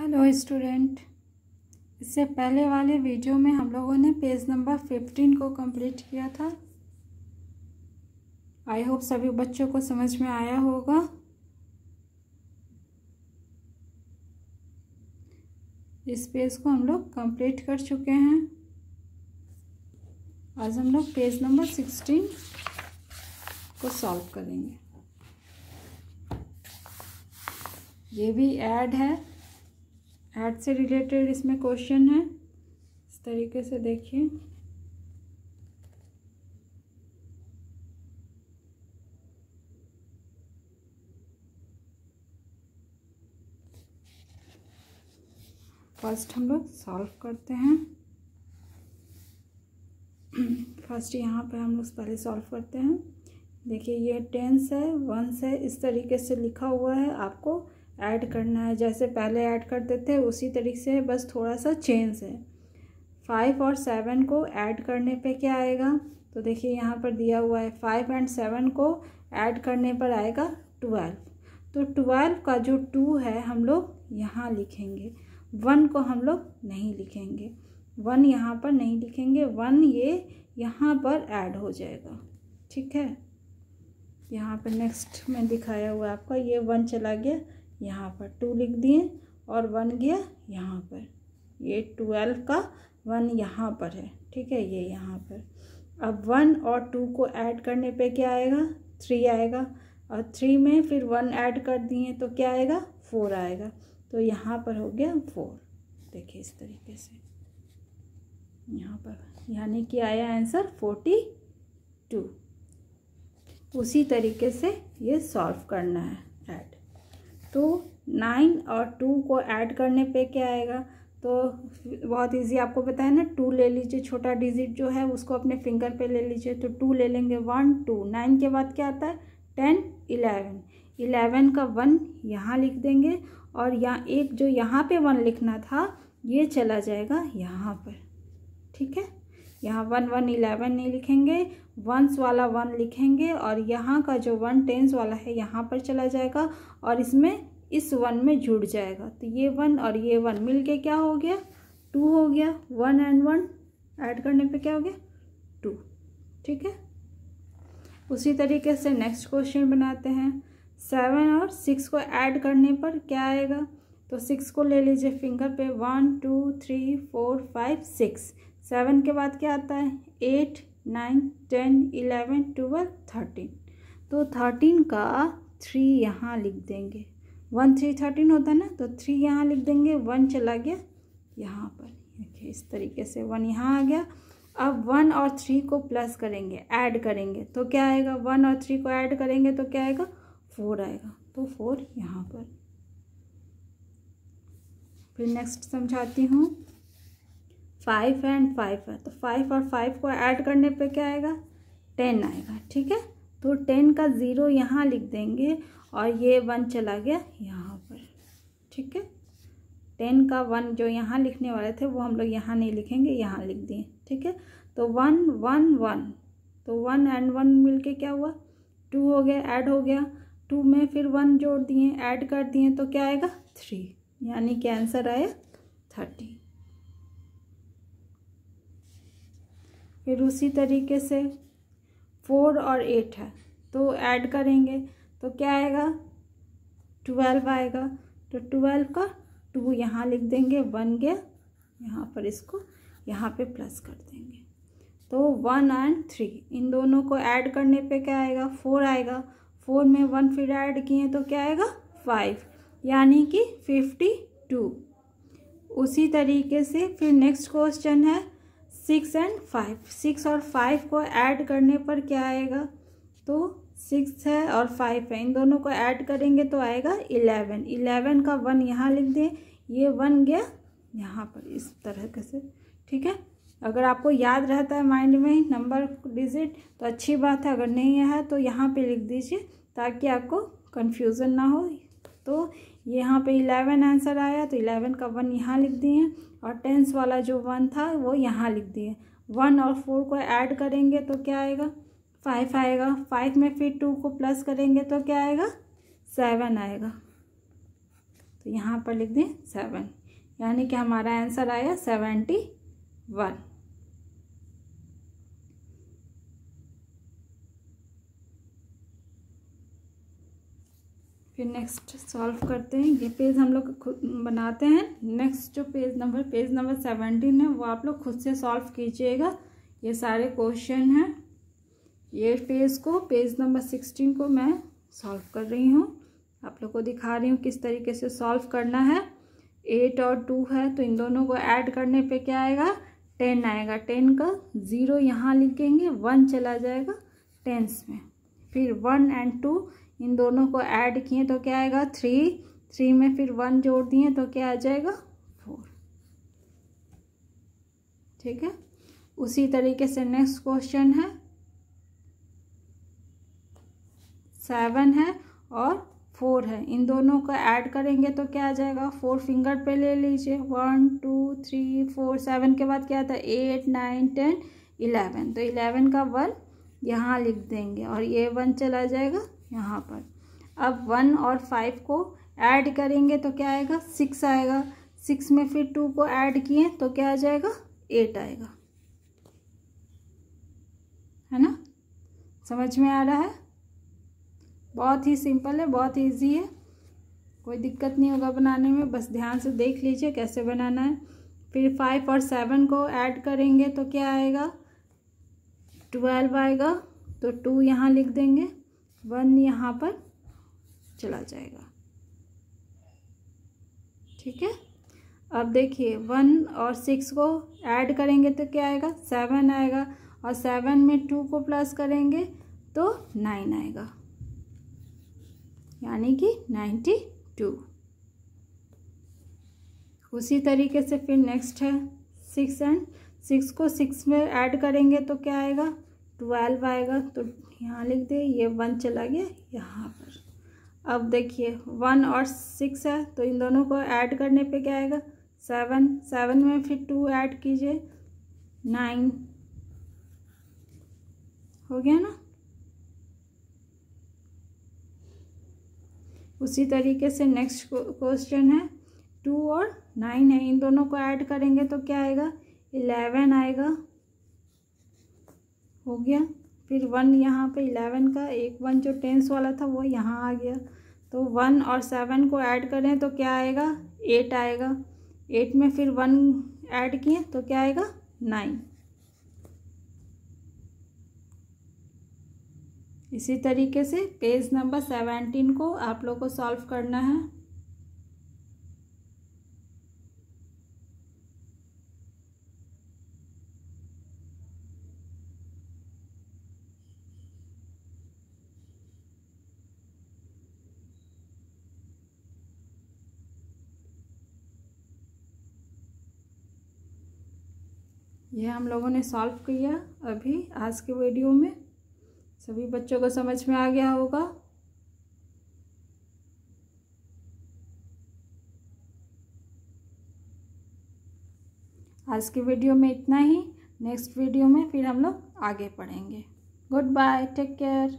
hello student इससे पहले वाले वीडियो में हम लोगों ने पेज नंबर फिफ्टीन को कंप्लीट किया था आई होप सभी बच्चों को समझ में आया होगा इस पेज को हम लोग कंप्लीट कर चुके हैं आज हम लोग पेज नंबर सिक्सटीन को सॉल्व करेंगे ये भी ऐड है हार्ट से रिलेटेड इसमें क्वेश्चन है इस तरीके से देखिए फर्स्ट हम लोग सॉल्व करते हैं फर्स्ट यहाँ पे हम लोग पहले सॉल्व करते हैं देखिए ये टेंस है वंस है इस तरीके से लिखा हुआ है आपको ऐड करना है जैसे पहले ऐड करते थे उसी तरीके से बस थोड़ा सा चेंज है फाइव और सेवन को ऐड करने पे क्या आएगा तो देखिए यहाँ पर दिया हुआ है फाइव एंड सेवन को ऐड करने पर आएगा ट्वेल्व तो ट्वेल्व का जो टू है हम लोग यहाँ लिखेंगे वन को हम लोग नहीं लिखेंगे वन यहाँ पर नहीं लिखेंगे वन ये यहाँ पर ऐड हो जाएगा ठीक है यहाँ पर नेक्स्ट में दिखाया हुआ आपका ये वन चला गया यहाँ पर टू लिख दिए और वन गया यहाँ पर ये ट्वेल्व का वन यहाँ पर है ठीक है ये यहाँ पर अब वन और टू को ऐड करने पे क्या आएगा थ्री आएगा और थ्री में फिर वन ऐड कर दिए तो क्या आएगा फोर आएगा तो यहाँ पर हो गया फोर देखिए इस तरीके से यहाँ पर यानी कि आया आंसर फोर्टी टू उसी तरीके से ये सॉल्व करना है ऐड टू नाइन और टू को ऐड करने पे क्या आएगा तो बहुत इजी आपको पता है ना टू ले लीजिए छोटा डिजिट जो है उसको अपने फिंगर पे ले लीजिए तो टू ले लेंगे वन टू नाइन के बाद क्या आता है टेन इलेवन इलेवन का वन यहाँ लिख देंगे और यहाँ एक जो यहाँ पे वन लिखना था ये चला जाएगा यहाँ पर ठीक है यहाँ वन वन इलेवन नहीं लिखेंगे वंस वाला वन लिखेंगे और यहाँ का जो वन टेंस वाला है यहाँ पर चला जाएगा और इसमें इस वन में जुड़ जाएगा तो ये वन और ये वन मिल के क्या हो गया टू हो गया वन एंड वन ऐड करने पे क्या हो गया टू ठीक है उसी तरीके से नेक्स्ट क्वेश्चन बनाते हैं सेवन और सिक्स को ऐड करने पर क्या आएगा तो सिक्स को ले लीजिए फिंगर पे one two three four five six seven के बाद क्या आता है eight nine ten eleven twelve thirteen तो थर्टीन का थ्री यहाँ लिख देंगे वन थ्री थर्टीन होता है ना तो थ्री यहाँ लिख देंगे वन चला गया यहाँ पर देखिए इस तरीके से वन यहाँ आ गया अब वन और थ्री को प्लस करेंगे ऐड करेंगे तो क्या आएगा वन और थ्री को ऐड करेंगे तो क्या आएगा फोर आएगा तो फोर यहाँ पर फिर नेक्स्ट समझाती हूँ फाइव एंड फाइव है तो फाइव और फाइव को ऐड करने पे क्या आएगा टेन आएगा ठीक है तो टेन का ज़ीरो यहाँ लिख देंगे और ये वन चला गया यहाँ पर ठीक है टेन का वन जो यहाँ लिखने वाले थे वो हम लोग यहाँ नहीं लिखेंगे यहाँ लिख दिए ठीक है तो वन वन वन तो वन एंड वन मिल के क्या हुआ टू हो गया ऐड हो गया टू में फिर वन जोड़ दिए ऐड कर दिए तो क्या आएगा थ्री यानी कि आंसर आया थर्टी फिर उसी तरीके से फोर और एट है तो ऐड करेंगे तो क्या आएगा ट्वेल्व आएगा तो ट्वेल्व का टू यहाँ लिख देंगे वन गया यहाँ पर इसको यहाँ पे प्लस कर देंगे तो वन एंड थ्री इन दोनों को ऐड करने पे क्या आएगा फोर आएगा फोर में वन फिर ऐड किए तो क्या आएगा फाइव यानी कि फिफ्टी टू उसी तरीके से फिर नेक्स्ट क्वेश्चन है सिक्स एंड फाइव सिक्स और फाइव को ऐड करने पर क्या आएगा तो सिक्स है और फाइव है इन दोनों को ऐड करेंगे तो आएगा इलेवन इलेवन का वन यहाँ लिख दें ये वन गया यहाँ पर इस तरह से ठीक है अगर आपको याद रहता है माइंड में नंबर डिजिट तो अच्छी बात है अगर नहीं है तो यहाँ पे लिख दीजिए ताकि आपको कन्फ्यूज़न ना हो तो यहाँ पे इलेवन आंसर आया तो इलेवन का वन यहाँ लिख दिए और टेंस वाला जो वन था वो यहाँ लिख दिए वन और फोर को ऐड करेंगे तो क्या आएगा फाइव आएगा फाइव में फिर टू को प्लस करेंगे तो क्या आएगा सेवन आएगा तो यहाँ पर लिख दें सेवन यानी कि हमारा आंसर आया सेवेंटी वन फिर नेक्स्ट सॉल्व करते हैं ये पेज हम लोग खुद बनाते हैं नेक्स्ट जो page number page number seventeen है वो आप लोग खुद से सॉल्व कीजिएगा ये सारे क्वेश्चन हैं ये पेज को पेज नंबर सिक्सटीन को मैं सॉल्व कर रही हूँ आप लोग को दिखा रही हूँ किस तरीके से सॉल्व करना है एट और टू है तो इन दोनों को ऐड करने पे क्या आएगा टेन आएगा टेन का ज़ीरो यहाँ लिखेंगे वन चला जाएगा टेंस में फिर वन एंड टू इन दोनों को ऐड किए तो क्या आएगा थ्री थ्री में फिर वन जोड़ दिए तो क्या आ जाएगा फोर ठीक है उसी तरीके से नेक्स्ट क्वेश्चन है सेवन है और फोर है इन दोनों को ऐड करेंगे तो क्या आ जाएगा फोर फिंगर पे ले लीजिए one two three four seven के बाद क्या आता है एट नाइन टेन इलेवन तो इलेवन का वन यहाँ लिख देंगे और ये वन चला जाएगा यहाँ पर अब वन और फाइव को ऐड करेंगे तो क्या आएगा सिक्स आएगा सिक्स में फिर टू को ऐड किए तो क्या आ जाएगा एट आएगा है ना समझ में आ रहा है बहुत ही सिंपल है बहुत इजी है कोई दिक्कत नहीं होगा बनाने में बस ध्यान से देख लीजिए कैसे बनाना है फिर फाइव और सेवन को ऐड करेंगे तो क्या आएगा ट्वेल्व आएगा तो टू यहाँ लिख देंगे वन यहाँ पर चला जाएगा ठीक है अब देखिए वन और सिक्स को ऐड करेंगे तो क्या आएगा सेवन आएगा और सेवन में टू को प्लस करेंगे तो नाइन आएगा यानी कि नाइन्टी टू उसी तरीके से फिर नेक्स्ट है सिक्स एंड सिक्स को सिक्स में ऐड करेंगे तो क्या आएगा ट्वेल्व आएगा तो यहाँ लिख दे ये वन चला गया यहाँ पर अब देखिए वन और सिक्स है तो इन दोनों को ऐड करने पे क्या आएगा सेवन सेवन में फिर टू ऐड कीजिए नाइन हो गया ना उसी तरीके से नेक्स्ट क्वेश्चन है टू और नाइन है इन दोनों को ऐड करेंगे तो क्या आएगा इलेवन आएगा हो गया फिर वन यहाँ पे इलेवन का एक वन जो टेंस वाला था वो यहाँ आ गया तो वन और सेवन को ऐड करें तो क्या आएगा एट आएगा एट में फिर वन ऐड किए तो क्या आएगा नाइन इसी तरीके से पेज नंबर सेवेंटीन को आप लोग को सॉल्व करना है यह हम लोगों ने सॉल्व किया अभी आज के वीडियो में सभी बच्चों को समझ में आ गया होगा आज के वीडियो में इतना ही नेक्स्ट वीडियो में फिर हम लोग आगे पढ़ेंगे गुड बाय टेक केयर